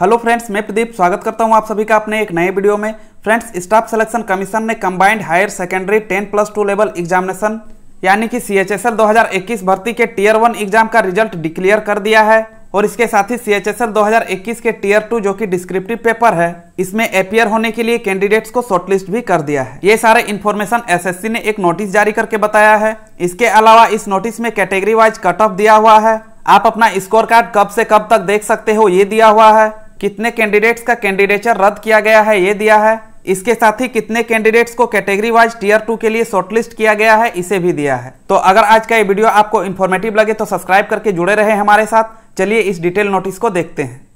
hello friends मैं प्रदीप स्वागत करता हूं आप सभी का अपने एक नए वीडियो में फ्रेंड्स स्टाफ सिलेक्शन कमीशन ने combined higher secondary 10 plus two level examination यानी कि सी एच एस एल दो हजार इक्कीस भर्ती के टीयर वन एग्जाम का रिजल्ट डिक्लेयर कर दिया है और इसके साथ ही सी एच एस एल दो हजार इक्कीस के टीयर टू जो कि डिस्क्रिप्टिव पेपर है इसमें अपियर होने के लिए कैंडिडेट्स को शॉर्टलिस्ट भी कर दिया है ये सारे इन्फॉर्मेशन एसएससी ने एक नोटिस जारी करके बताया है इसके अलावा इस नोटिस में कैटेगरी वाइज कट ऑफ दिया हुआ है आप अपना स्कोर कार्ड कब से कब तक देख सकते हो ये दिया हुआ है कितने कैंडिडेट्स का कैंडिडेचर रद्द किया गया है ये दिया है इसके साथ ही कितने कैंडिडेट्स को कैटेगरी वाइज टीयर टू के लिए शॉर्टलिस्ट किया गया है इसे भी दिया है तो अगर आज का ये वीडियो आपको इन्फॉर्मेटिव लगे तो सब्सक्राइब करके जुड़े रहे हमारे साथ चलिए इस डिटेल नोटिस को देखते हैं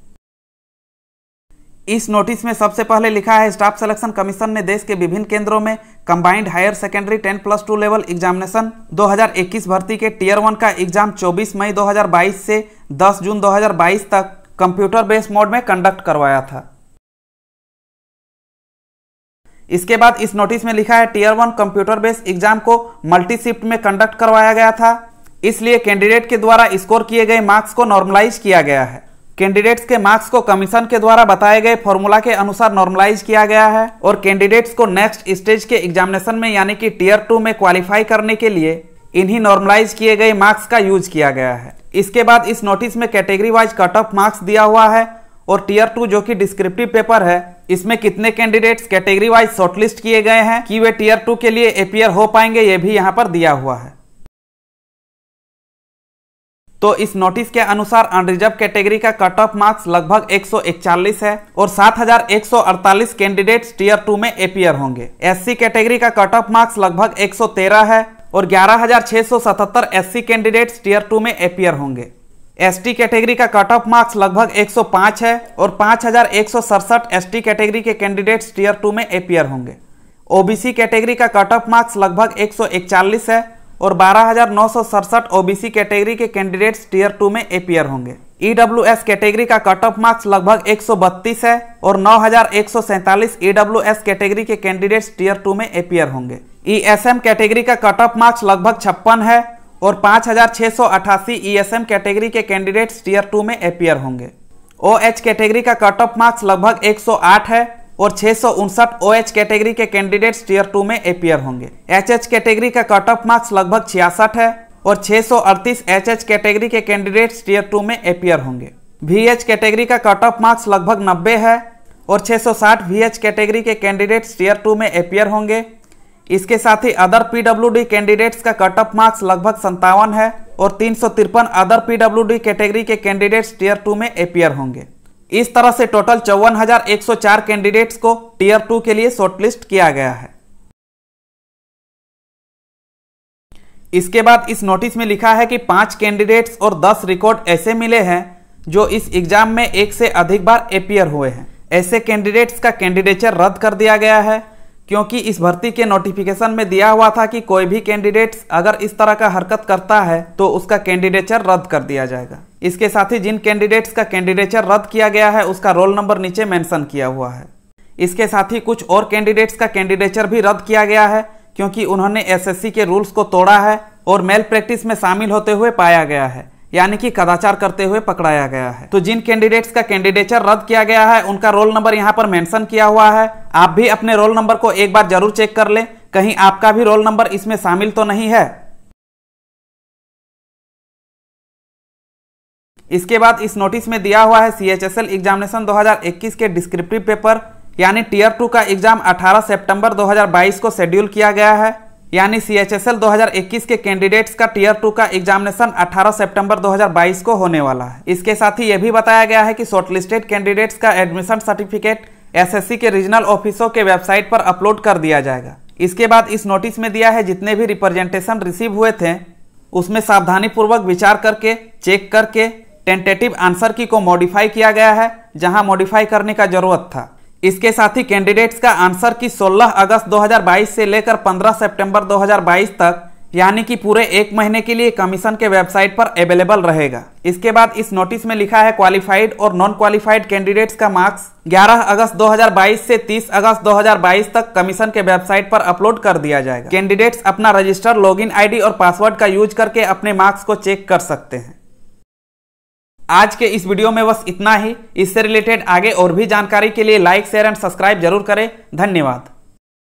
इस नोटिस में सबसे पहले लिखा है स्टाफ सिलेक्शन कमीशन ने देश के विभिन्न केंद्रों में combined higher secondary 10 plus two level examination 2021 भर्ती के टीयर वन का एग्जाम 24 मई 2022 से 10 जून 2022 तक कंप्यूटर बेस मोड में कंडक्ट करवाया था इसके बाद इस नोटिस में लिखा है tier one computer based exam को मल्टी शिफ्ट में कंडक्ट करवाया गया था इसलिए कैंडिडेट के द्वारा स्कोर किए गए मार्क्स को नॉर्मलाइज किया गया है कैंडिडेट्स के मार्क्स को कमीशन के द्वारा बताए गए फॉर्मूला के अनुसार नॉर्मलाइज किया गया है और कैंडिडेट्स को नेक्स्ट स्टेज के एग्जामिनेशन में यानी कि टीयर टू में क्वालिफाई करने के लिए इन्हीं नॉर्मलाइज किए गए मार्क्स का यूज किया गया है इसके बाद इस नोटिस में category wise cut off marks दिया हुआ है और टीयर टू जो कि डिस्क्रिप्टिव पेपर है इसमें कितने कैंडिडेट्स कैटेगरी वाइज शॉर्टलिस्ट किए गए हैं कि वे टीयर टू के लिए अपियर हो पाएंगे ये भी यहाँ पर दिया हुआ है तो इस नोटिस के अनुसार अनरिजर्व कैटेगरी का कट ऑफ मार्क्स लगभग 141 है और 7,148 कैंडिडेट्स टीयर टू में अपियर होंगे एससी कैटेगरी का कट ऑफ मार्क्स लगभग 113 है और 11,677 एससी कैंडिडेट्स टीयर टू में अपियर होंगे एसटी कैटेगरी का कट ऑफ मार्क्स लगभग 105 है और पाँच हजार एसटी कैटेगरी के कैंडिडेट्स टीयर टू में अपियर होंगे ओबीसी कैटेगरी का कट ऑफ मार्क्स लगभग एक है और बारह ओबीसी कैटेगरी के कैंडिडेट्स टीयर टू में अपियर होंगे ईडब्ल्यूएस e कैटेगरी का कट ऑफ मार्क्स लगभग 132 है और नौ हजार कैटेगरी e के कैंडिडेट्स टीयर टू में अपियर होंगे ईएसएम e कैटेगरी का कट ऑफ मार्क्स लगभग छप्पन है और 5688 ईएसएम कैटेगरी के कैंडिडेट्स टीयर टू में अपियर होंगे ओएच कैटेगरी का कट ऑफ मार्क्स लगभग 108 है और छः ओएच कैटेगरी के कैंडिडेट्स टीयर टू में अपियर होंगे एचएच कैटेगरी का कट ऑफ मार्क्स लगभग छियासठ है और एच एचएच कैटेगरी के कैंडिडेट्स टीयर टू में अपियर होंगे वीएच कैटेगरी का कट ऑफ मार्क्स लगभग नब्बे है और 660 वीएच कैटेगरी के कैंडिडेट्स टीयर टू में अपियर होंगे इसके साथ ही अदर पीडब्ल्यूडी कैंडिडेट्स का कट ऑफ मार्क्स लगभग संतावन है और तीन अदर पीडब्ल्यूडी कैटेगरी के कैंडिडेट्स टीयर टू में अपियर होंगे इस तरह से टोटल चौवन कैंडिडेट्स को टीयर टू के लिए शॉर्टलिस्ट किया गया है इसके बाद इस नोटिस में लिखा है कि पांच कैंडिडेट्स और दस रिकॉर्ड ऐसे मिले हैं जो इस एग्जाम में एक से अधिक बार अपियर हुए हैं ऐसे कैंडिडेट्स का कैंडिडेचर रद्द कर दिया गया है क्योंकि इस भर्ती के नोटिफिकेशन में दिया हुआ था कि कोई भी कैंडिडेट अगर इस तरह का हरकत करता है तो उसका कैंडिडेचर रद्द कर दिया जाएगा इसके साथ ही जिन कैंडिडेट्स का कैंडिडेचर रद्द किया गया है उसका रोल नंबर नीचे मेंशन किया हुआ है इसके साथ ही कुछ और कैंडिडेट्स का कैंडिडेचर भी रद्द किया गया है क्योंकि उन्होंने एसएससी के रूल्स को तोड़ा है और मेल प्रैक्टिस में शामिल होते हुए पाया गया है यानी कि कदाचार करते हुए पकड़ाया गया है तो जिन कैंडिडेट्स का कैंडिडेचर रद्द किया गया है उनका रोल नंबर यहाँ पर मेंशन किया हुआ है आप भी अपने रोल नंबर को एक बार जरूर चेक कर लें कहीं आपका भी रोल नंबर इसमें शामिल तो नहीं है इसके बाद इस नोटिस में दिया हुआ है C H S L examination 2021 के डिस्क्रिप्टिव पेपर यानी टीयर टू का एग्जाम 18 सितंबर 2022 को शेड्यूल किया गया है यानी सी एच एस एल दो हज़ार इक्कीस के कैंडिडेट्स का टीयर टू का एग्जामिनेशन 18 सितंबर 2022 को होने वाला है इसके साथ ही यह भी बताया गया है कि शॉर्टलिस्टेड कैंडिडेट्स का एडमिशन सर्टिफिकेट एसएससी के रीजनल ऑफिसों के वेबसाइट पर अपलोड कर दिया जाएगा इसके बाद इस नोटिस में दिया है जितने भी रिप्रेजेंटेशन रिसीव हुए थे उसमें सावधानीपूर्वक विचार करके चेक करके टेंटेटिव आंसर की को मॉडिफाई किया गया है जहां मॉडिफाई करने का जरूरत था इसके साथ ही कैंडिडेट्स का आंसर की 16 अगस्त 2022 से लेकर 15 सितंबर 2022 तक यानी कि पूरे एक महीने के लिए कमीशन के वेबसाइट पर अवेलेबल रहेगा इसके बाद इस नोटिस में लिखा है क्वालिफाइड और नॉन क्वालिफाइड कैंडिडेट्स का मार्क्स 11 अगस्त 2022 से 30 अगस्त 2022 तक कमीशन के वेबसाइट पर अपलोड कर दिया जाएगा कैंडिडेट्स अपना रजिस्टर लॉग इन और पासवर्ड का यूज करके अपने मार्क्स को चेक कर सकते हैं आज के इस वीडियो में बस इतना ही इससे रिलेटेड आगे और भी जानकारी के लिए लाइक शेयर एंड सब्सक्राइब जरूर करें धन्यवाद